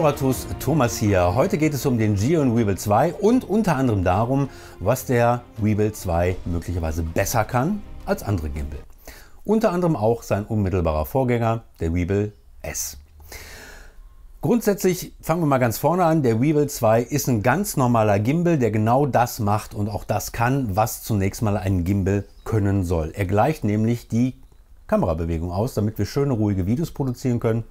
Honoratus, Thomas hier. Heute geht es um den Giro Weevil 2 und unter anderem darum, was der Weevil 2 möglicherweise besser kann als andere Gimbal. Unter anderem auch sein unmittelbarer Vorgänger, der Weevil S. Grundsätzlich fangen wir mal ganz vorne an. Der Weevil 2 ist ein ganz normaler Gimbal, der genau das macht und auch das kann, was zunächst mal ein Gimbal können soll. Er gleicht nämlich die Kamerabewegung aus, damit wir schöne, ruhige Videos produzieren können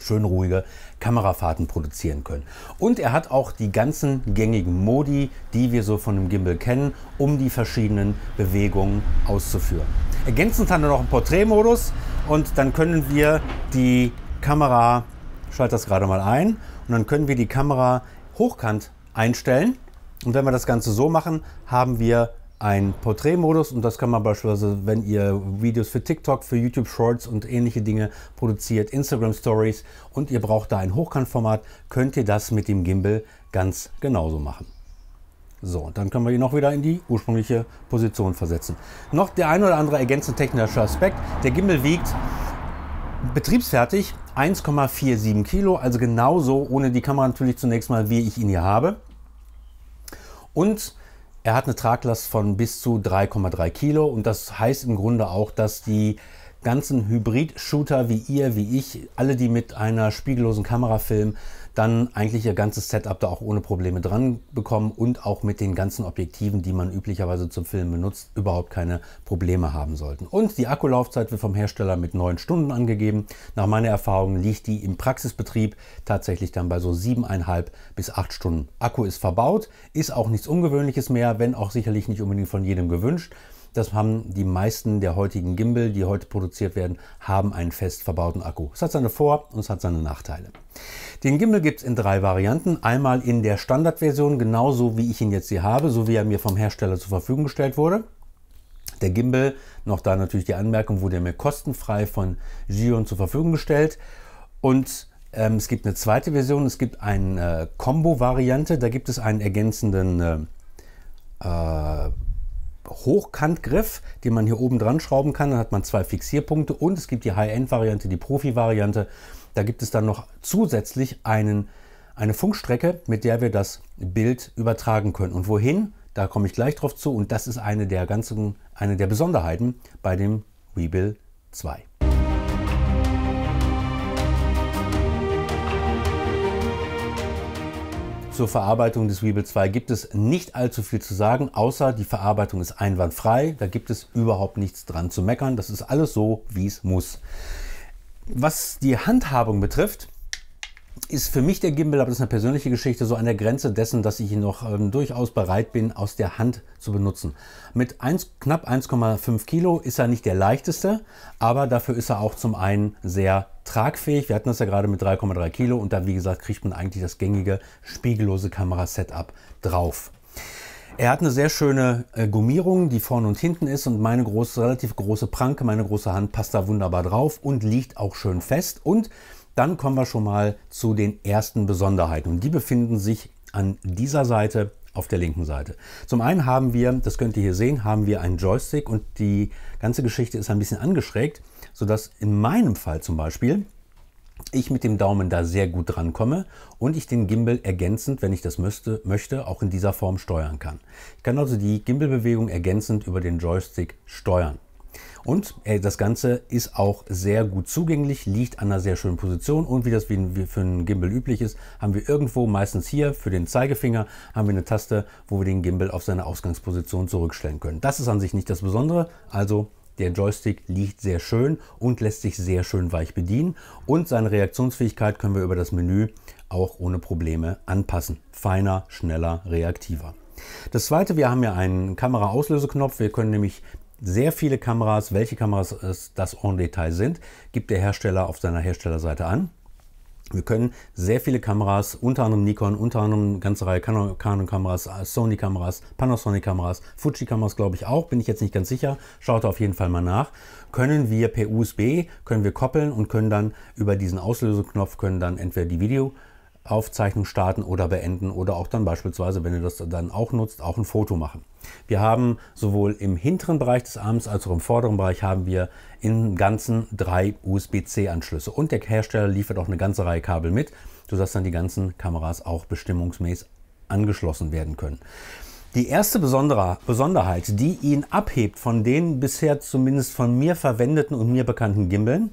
schön ruhige Kamerafahrten produzieren können. Und er hat auch die ganzen gängigen Modi, die wir so von dem Gimbal kennen, um die verschiedenen Bewegungen auszuführen. Ergänzend haben wir noch einen Porträtmodus und dann können wir die Kamera, ich schalte das gerade mal ein, und dann können wir die Kamera hochkant einstellen. Und wenn wir das Ganze so machen, haben wir einen Porträtmodus und das kann man beispielsweise, wenn ihr Videos für TikTok, für YouTube Shorts und ähnliche Dinge produziert, Instagram Stories und ihr braucht da ein Hochkantformat, könnt ihr das mit dem Gimbal ganz genauso machen. So, und dann können wir ihn noch wieder in die ursprüngliche Position versetzen. Noch der ein oder andere ergänzende technische Aspekt. Der Gimbal wiegt betriebsfertig 1,47 Kilo, also genauso ohne die Kamera natürlich zunächst mal, wie ich ihn hier habe. Und er hat eine Traglast von bis zu 3,3 Kilo und das heißt im Grunde auch, dass die ganzen Hybrid-Shooter wie ihr, wie ich, alle, die mit einer spiegellosen Kamera filmen, dann eigentlich ihr ganzes Setup da auch ohne Probleme dran bekommen und auch mit den ganzen Objektiven, die man üblicherweise zum Filmen benutzt, überhaupt keine Probleme haben sollten. Und die Akkulaufzeit wird vom Hersteller mit 9 Stunden angegeben. Nach meiner Erfahrung liegt die im Praxisbetrieb tatsächlich dann bei so 7,5 bis 8 Stunden. Akku ist verbaut, ist auch nichts Ungewöhnliches mehr, wenn auch sicherlich nicht unbedingt von jedem gewünscht. Das haben die meisten der heutigen Gimbal, die heute produziert werden, haben einen fest verbauten Akku. Es hat seine Vor- und es hat seine Nachteile. Den Gimbal gibt es in drei Varianten. Einmal in der Standardversion, genauso wie ich ihn jetzt hier habe, so wie er mir vom Hersteller zur Verfügung gestellt wurde. Der Gimbal, noch da natürlich die Anmerkung, wurde mir kostenfrei von Gion zur Verfügung gestellt. Und ähm, es gibt eine zweite Version, es gibt eine äh, Combo-Variante, äh, da gibt es einen ergänzenden äh, äh, Hochkantgriff, den man hier oben dran schrauben kann. Dann hat man zwei Fixierpunkte und es gibt die High-End-Variante, die Profi-Variante. Da gibt es dann noch zusätzlich einen, eine Funkstrecke, mit der wir das Bild übertragen können. Und wohin? Da komme ich gleich drauf zu. Und das ist eine der ganzen, eine der Besonderheiten bei dem Webill 2. Zur Verarbeitung des Weeble 2 gibt es nicht allzu viel zu sagen, außer die Verarbeitung ist einwandfrei. Da gibt es überhaupt nichts dran zu meckern. Das ist alles so, wie es muss. Was die Handhabung betrifft, ist für mich der Gimbal, aber das ist eine persönliche Geschichte, so an der Grenze dessen, dass ich ihn noch ähm, durchaus bereit bin, aus der Hand zu benutzen. Mit 1, knapp 1,5 Kilo ist er nicht der leichteste, aber dafür ist er auch zum einen sehr tragfähig. Wir hatten das ja gerade mit 3,3 Kilo und da, wie gesagt, kriegt man eigentlich das gängige spiegellose Kamera-Setup drauf. Er hat eine sehr schöne äh, Gummierung, die vorne und hinten ist und meine große, relativ große Pranke, meine große Hand passt da wunderbar drauf und liegt auch schön fest. Und dann kommen wir schon mal zu den ersten Besonderheiten und die befinden sich an dieser Seite auf der linken Seite. Zum einen haben wir, das könnt ihr hier sehen, haben wir einen Joystick und die ganze Geschichte ist ein bisschen angeschrägt sodass in meinem Fall zum Beispiel ich mit dem Daumen da sehr gut dran komme und ich den Gimbal ergänzend, wenn ich das müsste, möchte, auch in dieser Form steuern kann. Ich kann also die Gimbalbewegung ergänzend über den Joystick steuern. Und äh, das Ganze ist auch sehr gut zugänglich, liegt an einer sehr schönen Position und wie das für einen Gimbal üblich ist, haben wir irgendwo, meistens hier für den Zeigefinger, haben wir eine Taste, wo wir den Gimbal auf seine Ausgangsposition zurückstellen können. Das ist an sich nicht das Besondere, also der Joystick liegt sehr schön und lässt sich sehr schön weich bedienen und seine Reaktionsfähigkeit können wir über das Menü auch ohne Probleme anpassen. Feiner, schneller, reaktiver. Das zweite, wir haben ja einen Kameraauslöseknopf. Wir können nämlich sehr viele Kameras, welche Kameras es das en Detail sind, gibt der Hersteller auf seiner Herstellerseite an. Wir können sehr viele Kameras, unter anderem Nikon, unter anderem eine ganze Reihe Canon-Kameras, Sony-Kameras, Panasonic-Kameras, Fuji-Kameras glaube ich auch, bin ich jetzt nicht ganz sicher, schaut auf jeden Fall mal nach, können wir per USB, können wir koppeln und können dann über diesen Auslöseknopf, können dann entweder die Video- Aufzeichnung starten oder beenden oder auch dann beispielsweise, wenn ihr das dann auch nutzt, auch ein Foto machen. Wir haben sowohl im hinteren Bereich des Arms als auch im vorderen Bereich haben wir im Ganzen drei USB-C-Anschlüsse und der Hersteller liefert auch eine ganze Reihe Kabel mit, sodass dann die ganzen Kameras auch bestimmungsmäßig angeschlossen werden können. Die erste Besonderheit, die ihn abhebt von den bisher zumindest von mir verwendeten und mir bekannten Gimbeln,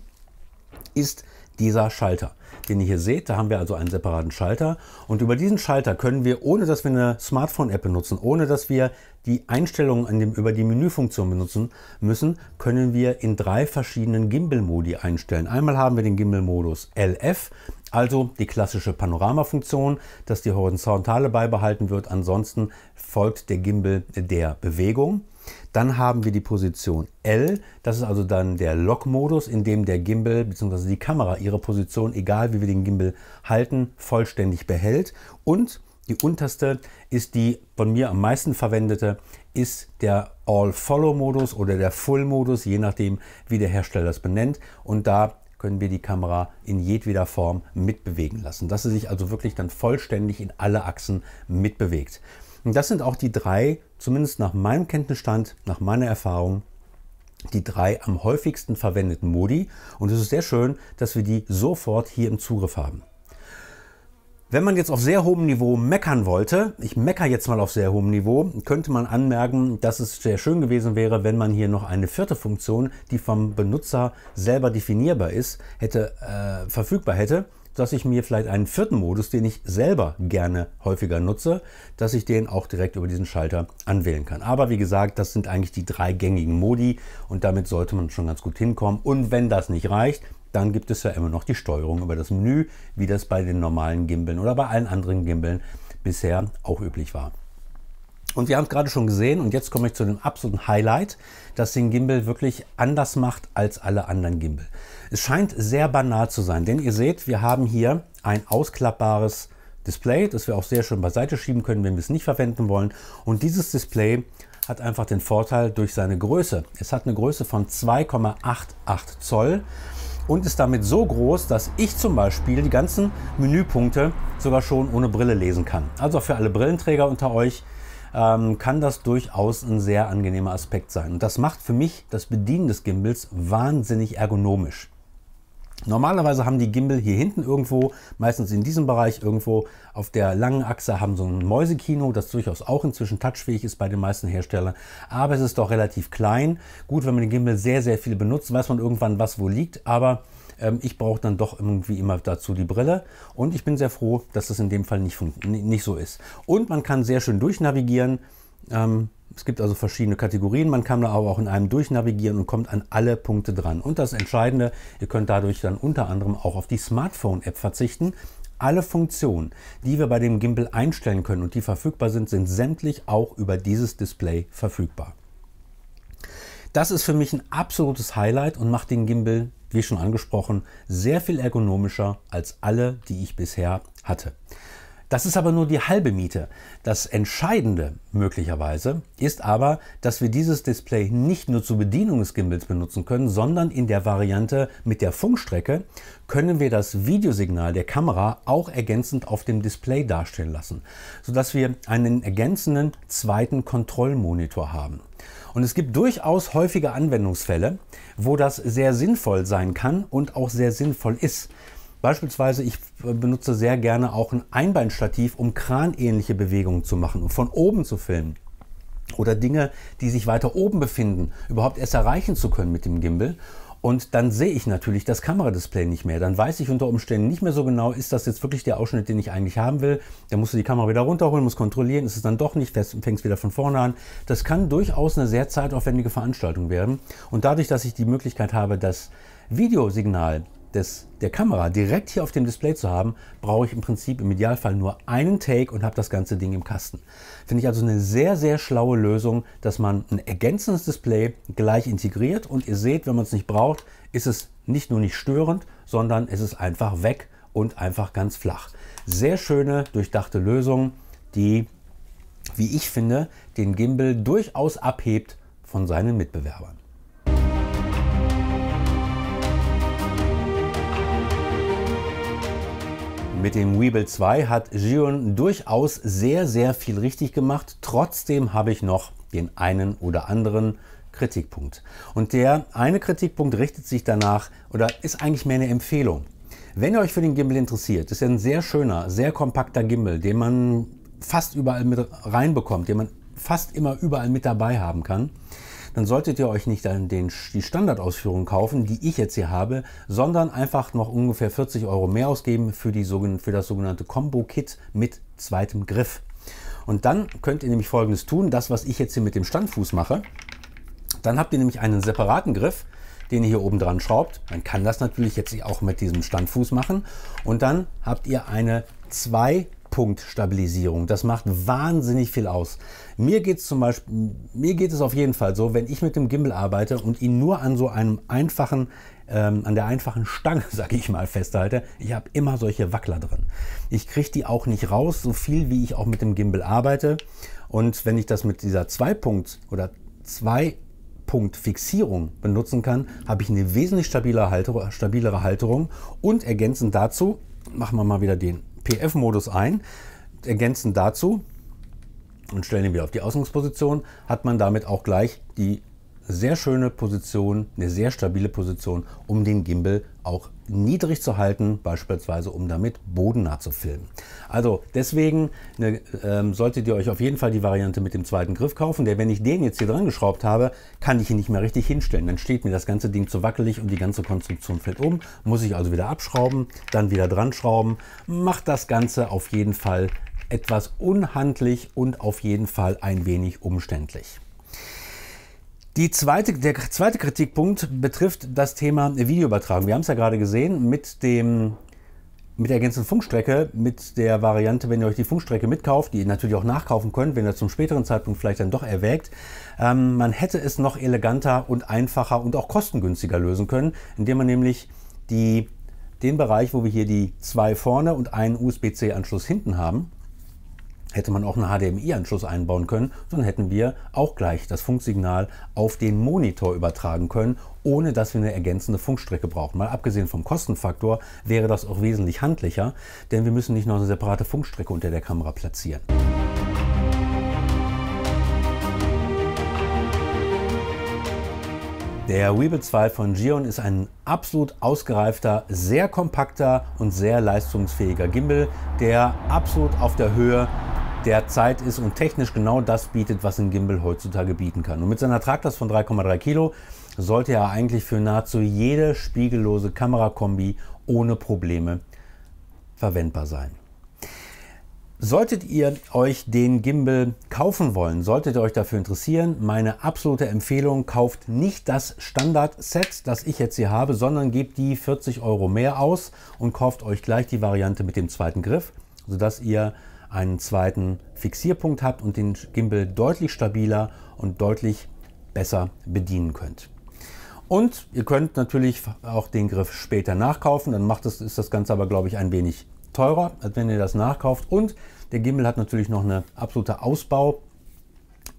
ist dieser Schalter den ihr hier seht. Da haben wir also einen separaten Schalter und über diesen Schalter können wir, ohne dass wir eine Smartphone-App benutzen, ohne dass wir die Einstellungen dem, über die Menüfunktion benutzen müssen, können wir in drei verschiedenen Gimbal-Modi einstellen. Einmal haben wir den Gimbal-Modus LF, also die klassische Panoramafunktion, dass die horizontale beibehalten wird. Ansonsten folgt der Gimbal der Bewegung. Dann haben wir die Position L, das ist also dann der Lock-Modus, in dem der Gimbal bzw. die Kamera ihre Position, egal wie wir den Gimbal halten, vollständig behält. Und die unterste ist die von mir am meisten verwendete, ist der All-Follow-Modus oder der Full-Modus, je nachdem, wie der Hersteller das benennt. Und da können wir die Kamera in jedweder Form mitbewegen lassen, dass sie sich also wirklich dann vollständig in alle Achsen mitbewegt. Und das sind auch die drei zumindest nach meinem Kenntnisstand, nach meiner Erfahrung, die drei am häufigsten verwendeten Modi und es ist sehr schön, dass wir die sofort hier im Zugriff haben. Wenn man jetzt auf sehr hohem Niveau meckern wollte, ich meckere jetzt mal auf sehr hohem Niveau, könnte man anmerken, dass es sehr schön gewesen wäre, wenn man hier noch eine vierte Funktion, die vom Benutzer selber definierbar ist, hätte, äh, verfügbar hätte dass ich mir vielleicht einen vierten Modus, den ich selber gerne häufiger nutze, dass ich den auch direkt über diesen Schalter anwählen kann. Aber wie gesagt, das sind eigentlich die drei gängigen Modi und damit sollte man schon ganz gut hinkommen. Und wenn das nicht reicht, dann gibt es ja immer noch die Steuerung über das Menü, wie das bei den normalen Gimbeln oder bei allen anderen Gimbeln bisher auch üblich war. Und wir haben es gerade schon gesehen und jetzt komme ich zu dem absoluten Highlight, das den Gimbal wirklich anders macht als alle anderen Gimbal. Es scheint sehr banal zu sein, denn ihr seht, wir haben hier ein ausklappbares Display, das wir auch sehr schön beiseite schieben können, wenn wir es nicht verwenden wollen. Und dieses Display hat einfach den Vorteil durch seine Größe. Es hat eine Größe von 2,88 Zoll und ist damit so groß, dass ich zum Beispiel die ganzen Menüpunkte sogar schon ohne Brille lesen kann. Also für alle Brillenträger unter euch, ähm, kann das durchaus ein sehr angenehmer Aspekt sein. Und das macht für mich das Bedienen des Gimbals wahnsinnig ergonomisch. Normalerweise haben die Gimbal hier hinten irgendwo, meistens in diesem Bereich irgendwo, auf der langen Achse haben so ein Mäusekino, das durchaus auch inzwischen touchfähig ist bei den meisten Herstellern. Aber es ist doch relativ klein. Gut, wenn man den Gimbal sehr, sehr viel benutzt, weiß man irgendwann, was wo liegt. Aber ähm, ich brauche dann doch irgendwie immer dazu die Brille. Und ich bin sehr froh, dass das in dem Fall nicht, nicht so ist. Und man kann sehr schön durchnavigieren. Ähm, es gibt also verschiedene Kategorien. Man kann da aber auch in einem durchnavigieren und kommt an alle Punkte dran. Und das Entscheidende, ihr könnt dadurch dann unter anderem auch auf die Smartphone-App verzichten. Alle Funktionen, die wir bei dem Gimbal einstellen können und die verfügbar sind, sind sämtlich auch über dieses Display verfügbar. Das ist für mich ein absolutes Highlight und macht den Gimbal wie schon angesprochen, sehr viel ergonomischer als alle, die ich bisher hatte. Das ist aber nur die halbe Miete. Das Entscheidende möglicherweise ist aber, dass wir dieses Display nicht nur zur Bedienung des Gimbals benutzen können, sondern in der Variante mit der Funkstrecke können wir das Videosignal der Kamera auch ergänzend auf dem Display darstellen lassen, sodass wir einen ergänzenden zweiten Kontrollmonitor haben. Und es gibt durchaus häufige Anwendungsfälle, wo das sehr sinnvoll sein kann und auch sehr sinnvoll ist. Beispielsweise, ich benutze sehr gerne auch ein Einbeinstativ, um kranähnliche Bewegungen zu machen, und von oben zu filmen. Oder Dinge, die sich weiter oben befinden, überhaupt erst erreichen zu können mit dem Gimbal. Und dann sehe ich natürlich das Kameradisplay nicht mehr. Dann weiß ich unter Umständen nicht mehr so genau, ist das jetzt wirklich der Ausschnitt, den ich eigentlich haben will. Dann musst du die Kamera wieder runterholen, musst kontrollieren, ist es dann doch nicht, fängst wieder von vorne an. Das kann durchaus eine sehr zeitaufwendige Veranstaltung werden. Und dadurch, dass ich die Möglichkeit habe, das Videosignal des, der Kamera direkt hier auf dem Display zu haben, brauche ich im Prinzip im Idealfall nur einen Take und habe das ganze Ding im Kasten. Finde ich also eine sehr, sehr schlaue Lösung, dass man ein ergänzendes Display gleich integriert und ihr seht, wenn man es nicht braucht, ist es nicht nur nicht störend, sondern es ist einfach weg und einfach ganz flach. Sehr schöne, durchdachte Lösung, die, wie ich finde, den Gimbal durchaus abhebt von seinen Mitbewerbern. Mit dem Weeble 2 hat Gion durchaus sehr, sehr viel richtig gemacht. Trotzdem habe ich noch den einen oder anderen Kritikpunkt. Und der eine Kritikpunkt richtet sich danach oder ist eigentlich mehr eine Empfehlung. Wenn ihr euch für den Gimbal interessiert, ist er ein sehr schöner, sehr kompakter Gimbal, den man fast überall mit reinbekommt, den man fast immer überall mit dabei haben kann dann solltet ihr euch nicht dann den, die Standardausführung kaufen, die ich jetzt hier habe, sondern einfach noch ungefähr 40 Euro mehr ausgeben für, die, für das sogenannte Combo-Kit mit zweitem Griff. Und dann könnt ihr nämlich folgendes tun, das was ich jetzt hier mit dem Standfuß mache, dann habt ihr nämlich einen separaten Griff, den ihr hier oben dran schraubt. Man kann das natürlich jetzt auch mit diesem Standfuß machen. Und dann habt ihr eine zwei Startpunktstabilisierung. Das macht wahnsinnig viel aus. Mir geht es zum Beispiel, mir geht es auf jeden Fall so, wenn ich mit dem Gimbal arbeite und ihn nur an so einem einfachen, ähm, an der einfachen Stange, sage ich mal, festhalte, ich habe immer solche Wackler drin. Ich kriege die auch nicht raus, so viel wie ich auch mit dem Gimbal arbeite. Und wenn ich das mit dieser Zwei-Punkt- oder zwei Fixierung benutzen kann, habe ich eine wesentlich stabilere Halterung, stabilere Halterung und ergänzend dazu machen wir mal wieder den PF-Modus ein. Ergänzend dazu und stellen ihn wieder auf die Ausgangsposition, hat man damit auch gleich die sehr schöne Position, eine sehr stabile Position, um den Gimbal auch niedrig zu halten, beispielsweise um damit bodennah zu filmen. Also deswegen ne, ähm, solltet ihr euch auf jeden Fall die Variante mit dem zweiten Griff kaufen, der wenn ich den jetzt hier dran geschraubt habe, kann ich ihn nicht mehr richtig hinstellen. Dann steht mir das ganze Ding zu wackelig und die ganze Konstruktion fällt um, muss ich also wieder abschrauben, dann wieder dran schrauben. Macht das Ganze auf jeden Fall etwas unhandlich und auf jeden Fall ein wenig umständlich. Zweite, der zweite Kritikpunkt betrifft das Thema Videoübertragung. Wir haben es ja gerade gesehen mit, dem, mit der ergänzenden Funkstrecke, mit der Variante, wenn ihr euch die Funkstrecke mitkauft, die ihr natürlich auch nachkaufen könnt, wenn ihr zum späteren Zeitpunkt vielleicht dann doch erwägt. Ähm, man hätte es noch eleganter und einfacher und auch kostengünstiger lösen können, indem man nämlich die, den Bereich, wo wir hier die zwei vorne und einen USB-C-Anschluss hinten haben, hätte man auch einen HDMI-Anschluss einbauen können, dann hätten wir auch gleich das Funksignal auf den Monitor übertragen können, ohne dass wir eine ergänzende Funkstrecke brauchen. Mal abgesehen vom Kostenfaktor wäre das auch wesentlich handlicher, denn wir müssen nicht noch eine separate Funkstrecke unter der Kamera platzieren. Der Weeble 2 von Gion ist ein absolut ausgereifter, sehr kompakter und sehr leistungsfähiger Gimbal, der absolut auf der Höhe derzeit ist und technisch genau das bietet, was ein Gimbal heutzutage bieten kann. Und mit seiner Traglast von 3,3 Kilo sollte er eigentlich für nahezu jede spiegellose Kamerakombi ohne Probleme verwendbar sein. Solltet ihr euch den Gimbal kaufen wollen, solltet ihr euch dafür interessieren, meine absolute Empfehlung, kauft nicht das Standard-Set, das ich jetzt hier habe, sondern gebt die 40 Euro mehr aus und kauft euch gleich die Variante mit dem zweiten Griff, sodass ihr einen zweiten Fixierpunkt habt und den Gimbal deutlich stabiler und deutlich besser bedienen könnt. Und ihr könnt natürlich auch den Griff später nachkaufen, dann macht das, ist das Ganze aber, glaube ich, ein wenig teurer, als wenn ihr das nachkauft. Und der Gimbal hat natürlich noch eine absolute Ausbau-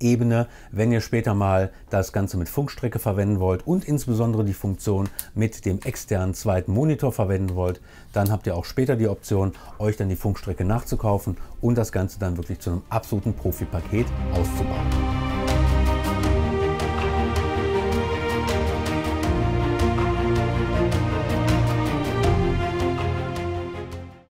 Ebene, wenn ihr später mal das Ganze mit Funkstrecke verwenden wollt und insbesondere die Funktion mit dem externen zweiten Monitor verwenden wollt, dann habt ihr auch später die Option, euch dann die Funkstrecke nachzukaufen und das Ganze dann wirklich zu einem absoluten Profi-Paket auszubauen.